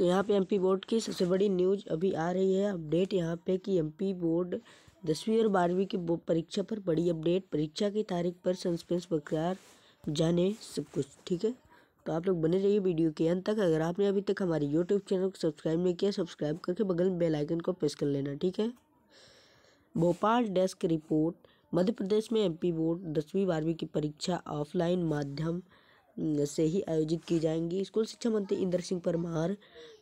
तो यहाँ पे एमपी बोर्ड की सबसे बड़ी न्यूज अभी आ रही है अपडेट यहाँ पे कि एमपी बोर्ड दसवीं और बारहवीं की परीक्षा पर बड़ी अपडेट परीक्षा की तारीख पर सस्पेंस बरकरार जाने सब कुछ ठीक है तो आप लोग बने रहिए वीडियो के अंत तक अगर आपने अभी तक हमारे यूट्यूब चैनल को सब्सक्राइब नहीं किया सब्सक्राइब करके बगल में बेलाइकन को प्रेस कर लेना ठीक है भोपाल डेस्क रिपोर्ट मध्य प्रदेश में एमपी बोर्ड दसवीं बारहवीं की परीक्षा ऑफलाइन माध्यम से ही आयोजित की जाएंगी स्कूल शिक्षा मंत्री इंद्र सिंह परमार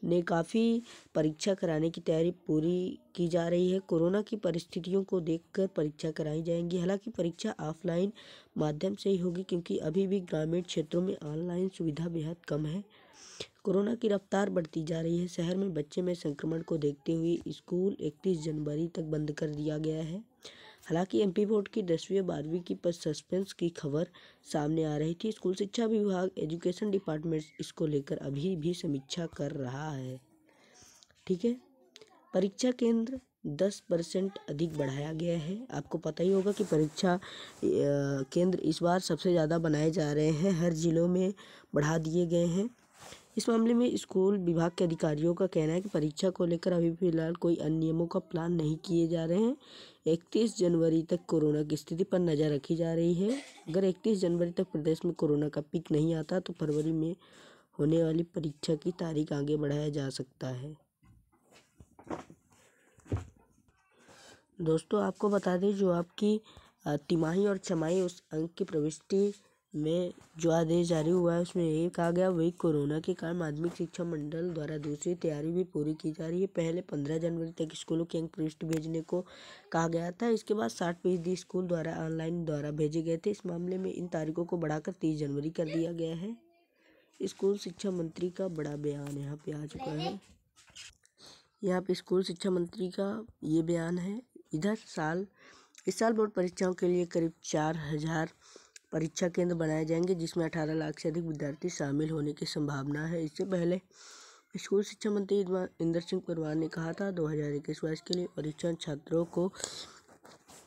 ने काफ़ी परीक्षा कराने की तैयारी पूरी की जा रही है कोरोना की परिस्थितियों को देखकर परीक्षा कराई जाएंगी हालांकि परीक्षा ऑफलाइन माध्यम से ही होगी क्योंकि अभी भी ग्रामीण क्षेत्रों में ऑनलाइन सुविधा बेहद कम है कोरोना की रफ्तार बढ़ती जा रही है शहर में बच्चे में संक्रमण को देखते हुए स्कूल इकतीस जनवरी तक बंद कर दिया गया है हालांकि एमपी बोर्ड की दसवीं और बारहवीं की पर सस्पेंस की खबर सामने आ रही थी स्कूल शिक्षा विभाग एजुकेशन डिपार्टमेंट इसको लेकर अभी भी समीक्षा कर रहा है ठीक है परीक्षा केंद्र दस परसेंट अधिक बढ़ाया गया है आपको पता ही होगा कि परीक्षा केंद्र इस बार सबसे ज़्यादा बनाए जा रहे हैं हर ज़िलों में बढ़ा दिए गए हैं इस मामले में स्कूल विभाग के अधिकारियों का कहना है कि परीक्षा को लेकर अभी फिलहाल कोई अन्य नियमों का प्लान नहीं किए जा रहे हैं इकतीस जनवरी तक कोरोना की स्थिति पर नज़र रखी जा रही है अगर इकतीस जनवरी तक प्रदेश में कोरोना का पिक नहीं आता तो फरवरी में होने वाली परीक्षा की तारीख आगे बढ़ाया जा सकता है दोस्तों आपको बता दें जो आपकी तिमाही और छमाही उस अंक की प्रविष्टि में जो आदेश जारी हुआ है उसमें ये कहा गया वही कोरोना के कारण माध्यमिक शिक्षा मंडल द्वारा दूसरी तैयारी भी पूरी की जा रही है पहले पंद्रह जनवरी तक स्कूलों के अंक पृष्ठ भेजने को कहा गया था इसके बाद साठ फीसदी स्कूल द्वारा ऑनलाइन द्वारा भेजे गए थे इस मामले में इन तारीखों को बढ़ाकर तीस जनवरी कर दिया गया है स्कूल शिक्षा मंत्री का बड़ा बयान यहाँ पे आ चुका है यहाँ पे स्कूल शिक्षा मंत्री का ये बयान है इधर साल इस साल बोर्ड परीक्षाओं के लिए करीब चार हज़ार परीक्षा केंद्र बनाए जाएंगे जिसमें अठारह लाख से अधिक विद्यार्थी शामिल होने की संभावना है इससे पहले स्कूल शिक्षा मंत्री इंदर सिंह परमार ने कहा था दो हज़ार इक्कीस के लिए परीक्षण छात्रों को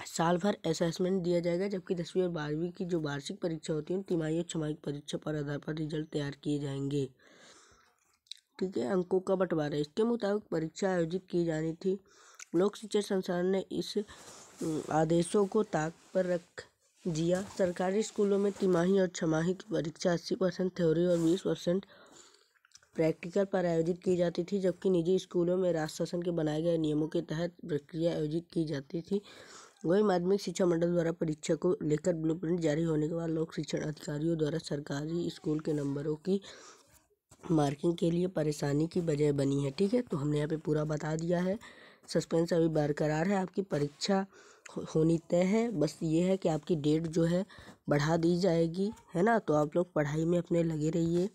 साल भर असेसमेंट दिया जाएगा जबकि दसवीं और बारहवीं की जो वार्षिक परीक्षा होती है तिमाही और छमाही परीक्षा पर आधार पर रिजल्ट तैयार किए जाएंगे ठीक है अंकों का बंटवारा इसके मुताबिक परीक्षा आयोजित की जानी थी लोक शिक्षा संस्थान ने इस आदेशों को ताक पर रख हाँ सरकारी स्कूलों में तिमाही और छमाही की परीक्षा अस्सी परसेंट थ्योरी और बीस परसेंट प्रैक्टिकल पर आयोजित की जाती थी जबकि निजी स्कूलों में राज शासन के बनाए गए नियमों के तहत प्रक्रिया आयोजित की जाती थी वही माध्यमिक शिक्षा मंडल द्वारा परीक्षा को लेकर ब्लूप्रिंट जारी होने के बाद लोक शिक्षण अधिकारियों द्वारा सरकारी स्कूल के नंबरों की मार्किंग के लिए परेशानी की वजह बनी है ठीक है तो हमने यहाँ पे पूरा बता दिया है सस्पेंस अभी बरकरार है आपकी परीक्षा होनी तय है बस ये है कि आपकी डेट जो है बढ़ा दी जाएगी है ना तो आप लोग पढ़ाई में अपने लगे रहिए